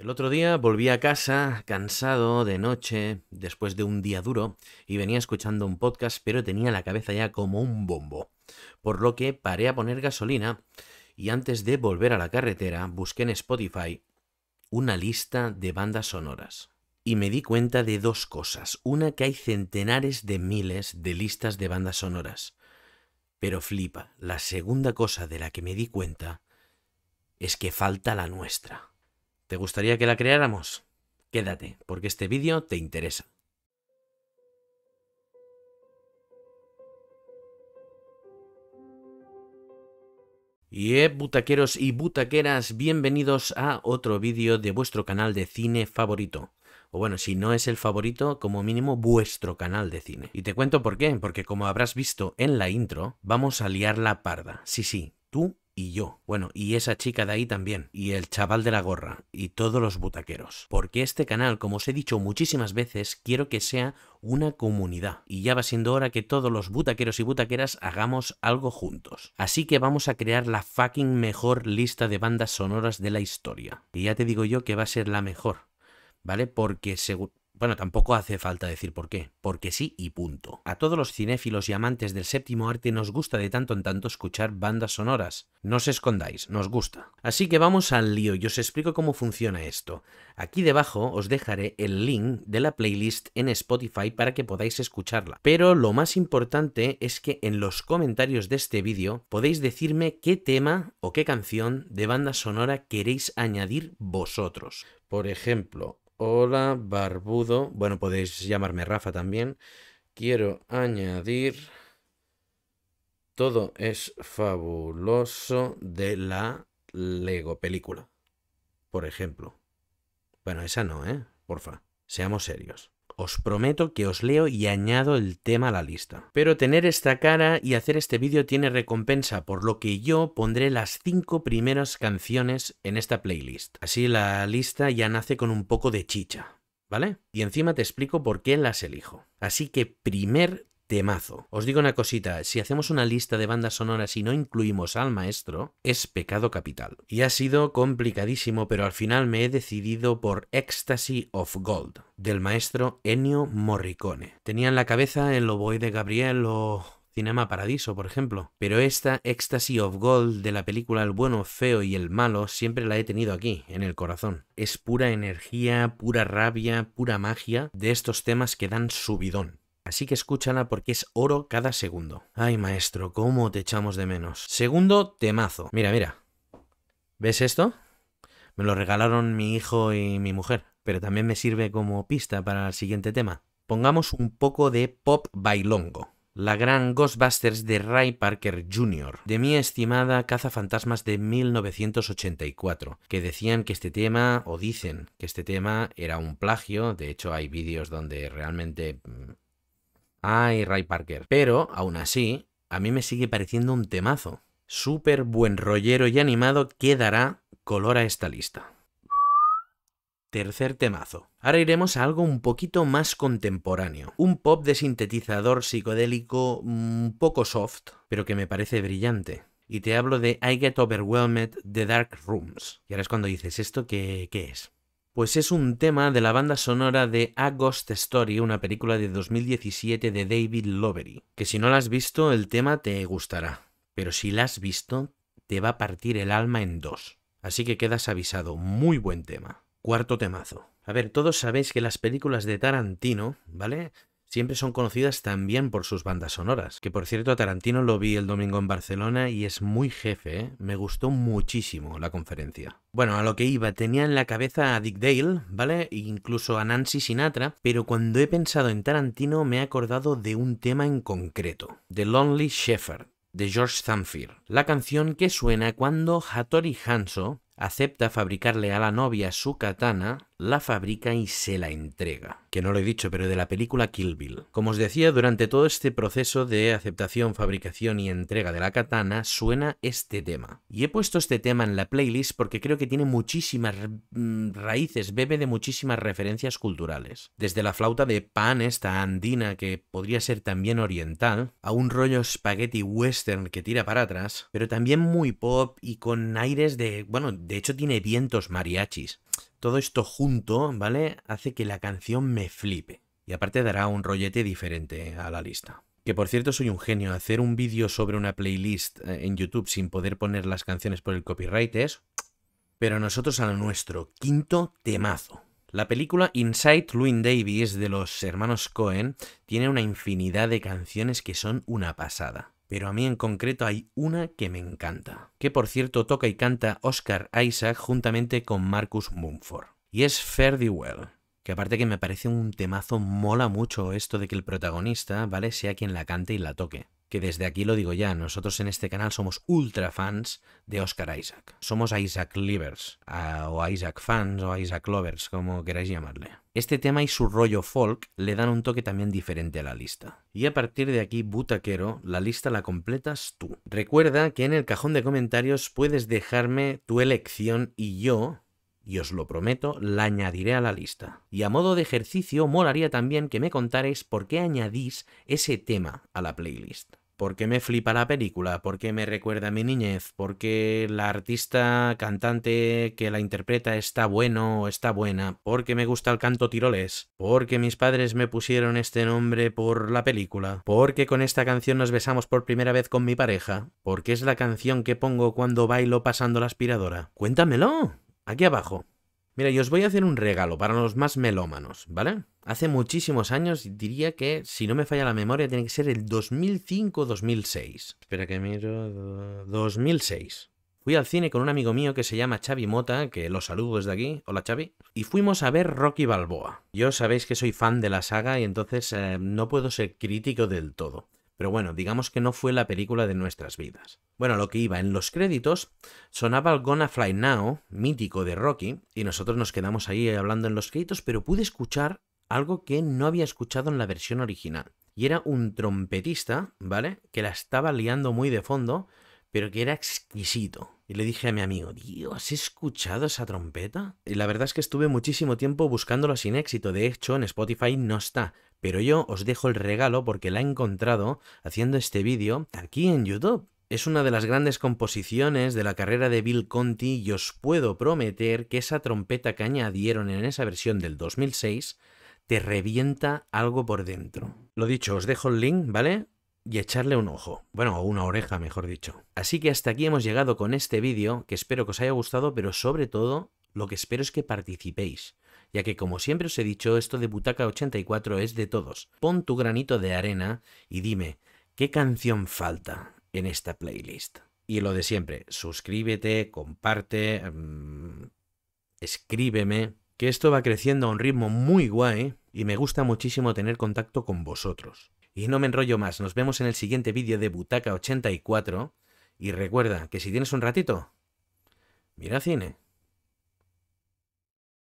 El otro día volví a casa cansado de noche, después de un día duro, y venía escuchando un podcast, pero tenía la cabeza ya como un bombo, por lo que paré a poner gasolina y antes de volver a la carretera busqué en Spotify una lista de bandas sonoras. Y me di cuenta de dos cosas. Una que hay centenares de miles de listas de bandas sonoras. Pero flipa, la segunda cosa de la que me di cuenta es que falta la nuestra. ¿Te gustaría que la creáramos? Quédate, porque este vídeo te interesa. Y eh, butaqueros y butaqueras, bienvenidos a otro vídeo de vuestro canal de cine favorito. O bueno, si no es el favorito, como mínimo vuestro canal de cine. Y te cuento por qué, porque como habrás visto en la intro, vamos a liar la parda. Sí, sí, tú y yo. Bueno, y esa chica de ahí también, y el chaval de la gorra, y todos los butaqueros. Porque este canal, como os he dicho muchísimas veces, quiero que sea una comunidad. Y ya va siendo hora que todos los butaqueros y butaqueras hagamos algo juntos. Así que vamos a crear la fucking mejor lista de bandas sonoras de la historia. Y ya te digo yo que va a ser la mejor. ¿Vale? Porque según... Bueno, tampoco hace falta decir por qué, porque sí y punto. A todos los cinéfilos y amantes del séptimo arte nos gusta de tanto en tanto escuchar bandas sonoras. No os escondáis, nos gusta. Así que vamos al lío y os explico cómo funciona esto. Aquí debajo os dejaré el link de la playlist en Spotify para que podáis escucharla. Pero lo más importante es que en los comentarios de este vídeo podéis decirme qué tema o qué canción de banda sonora queréis añadir vosotros. Por ejemplo, Hola, barbudo. Bueno, podéis llamarme Rafa también. Quiero añadir... Todo es fabuloso de la Lego película. Por ejemplo. Bueno, esa no, ¿eh? Porfa, seamos serios. Os prometo que os leo y añado el tema a la lista. Pero tener esta cara y hacer este vídeo tiene recompensa, por lo que yo pondré las cinco primeras canciones en esta playlist. Así la lista ya nace con un poco de chicha. ¿Vale? Y encima te explico por qué las elijo. Así que primer temazo. Os digo una cosita, si hacemos una lista de bandas sonoras y no incluimos al maestro, es pecado capital. Y ha sido complicadísimo, pero al final me he decidido por Ecstasy of Gold, del maestro Ennio Morricone. Tenía en la cabeza el oboe de Gabriel o... Cinema Paradiso, por ejemplo. Pero esta Ecstasy of Gold de la película El bueno, feo y el malo siempre la he tenido aquí, en el corazón. Es pura energía, pura rabia, pura magia de estos temas que dan subidón. Así que escúchala porque es oro cada segundo. Ay, maestro, cómo te echamos de menos. Segundo temazo. Mira, mira. ¿Ves esto? Me lo regalaron mi hijo y mi mujer, pero también me sirve como pista para el siguiente tema. Pongamos un poco de pop bailongo. La gran Ghostbusters de Ray Parker Jr., de mi estimada Cazafantasmas de 1984, que decían que este tema, o dicen que este tema era un plagio, de hecho hay vídeos donde realmente mm, Ay, Ray Parker. Pero, aún así, a mí me sigue pareciendo un temazo. Súper buen rollero y animado que dará color a esta lista. Tercer temazo. Ahora iremos a algo un poquito más contemporáneo. Un pop de sintetizador psicodélico un mm, poco soft, pero que me parece brillante. Y te hablo de I Get Overwhelmed The Dark Rooms. Y ahora es cuando dices, ¿esto qué, qué es? Pues es un tema de la banda sonora de A Ghost Story, una película de 2017 de David Lovery, que si no la has visto el tema te gustará, pero si la has visto te va a partir el alma en dos. Así que quedas avisado, muy buen tema. Cuarto temazo. A ver, todos sabéis que las películas de Tarantino, ¿vale? siempre son conocidas también por sus bandas sonoras. Que por cierto, a Tarantino lo vi el domingo en Barcelona y es muy jefe, ¿eh? me gustó muchísimo la conferencia. Bueno, a lo que iba, tenía en la cabeza a Dick Dale, ¿vale? E incluso a Nancy Sinatra, pero cuando he pensado en Tarantino me he acordado de un tema en concreto, The Lonely Shepherd, de George Zamfir, la canción que suena cuando Hattori Hanso acepta fabricarle a la novia su katana la fabrica y se la entrega. Que no lo he dicho, pero de la película Kill Bill. Como os decía, durante todo este proceso de aceptación, fabricación y entrega de la katana, suena este tema. Y he puesto este tema en la playlist porque creo que tiene muchísimas mm, raíces, bebe de muchísimas referencias culturales. Desde la flauta de pan, esta andina que podría ser también oriental, a un rollo spaghetti western que tira para atrás, pero también muy pop y con aires de, bueno, de hecho tiene vientos mariachis. Todo esto junto, ¿vale? Hace que la canción me flipe. Y aparte dará un rollete diferente a la lista. Que por cierto soy un genio, hacer un vídeo sobre una playlist eh, en YouTube sin poder poner las canciones por el copyright es... Pero nosotros a nuestro, quinto temazo. La película Inside Louis Davis de los hermanos Cohen tiene una infinidad de canciones que son una pasada pero a mí en concreto hay una que me encanta, que por cierto toca y canta Oscar Isaac juntamente con Marcus Mumford, y es Fair Well, que aparte que me parece un temazo, mola mucho esto de que el protagonista, ¿vale?, sea quien la cante y la toque que desde aquí lo digo ya, nosotros en este canal somos ultra fans de Oscar Isaac. Somos Isaac Livers, o Isaac fans, o Isaac lovers, como queráis llamarle. Este tema y su rollo folk le dan un toque también diferente a la lista. Y a partir de aquí, butaquero, la lista la completas tú. Recuerda que en el cajón de comentarios puedes dejarme tu elección y yo y os lo prometo, la añadiré a la lista. Y a modo de ejercicio, molaría también que me contarais por qué añadís ese tema a la playlist. ¿Por qué me flipa la película? ¿Por qué me recuerda a mi niñez? ¿Por qué la artista cantante que la interpreta está bueno o está buena? ¿Por qué me gusta el canto Tiroles? ¿Por qué mis padres me pusieron este nombre por la película? ¿Por qué con esta canción nos besamos por primera vez con mi pareja? ¿Por qué es la canción que pongo cuando bailo pasando la aspiradora? ¡Cuéntamelo! Aquí abajo. Mira, y os voy a hacer un regalo para los más melómanos, ¿vale? Hace muchísimos años, diría que, si no me falla la memoria, tiene que ser el 2005-2006. Espera que miro... 2006. Fui al cine con un amigo mío que se llama Xavi Mota, que lo saludo desde aquí. Hola Xavi. Y fuimos a ver Rocky Balboa. Yo sabéis que soy fan de la saga y entonces eh, no puedo ser crítico del todo. Pero bueno, digamos que no fue la película de nuestras vidas. Bueno, lo que iba, en los créditos sonaba el Gonna Fly Now, mítico de Rocky, y nosotros nos quedamos ahí hablando en los créditos, pero pude escuchar algo que no había escuchado en la versión original. Y era un trompetista, ¿vale? Que la estaba liando muy de fondo pero que era exquisito. Y le dije a mi amigo, Dios, ¿has escuchado esa trompeta? Y la verdad es que estuve muchísimo tiempo buscándola sin éxito, de hecho en Spotify no está, pero yo os dejo el regalo porque la he encontrado haciendo este vídeo aquí en YouTube. Es una de las grandes composiciones de la carrera de Bill Conti y os puedo prometer que esa trompeta que añadieron en esa versión del 2006 te revienta algo por dentro. Lo dicho, os dejo el link, ¿vale? y echarle un ojo, bueno, o una oreja, mejor dicho. Así que hasta aquí hemos llegado con este vídeo, que espero que os haya gustado, pero sobre todo, lo que espero es que participéis, ya que como siempre os he dicho, esto de Butaca 84 es de todos. Pon tu granito de arena y dime, ¿qué canción falta en esta playlist? Y lo de siempre, suscríbete, comparte, mm, escríbeme, que esto va creciendo a un ritmo muy guay y me gusta muchísimo tener contacto con vosotros. Y no me enrollo más, nos vemos en el siguiente vídeo de Butaca 84. Y recuerda que si tienes un ratito, mira cine.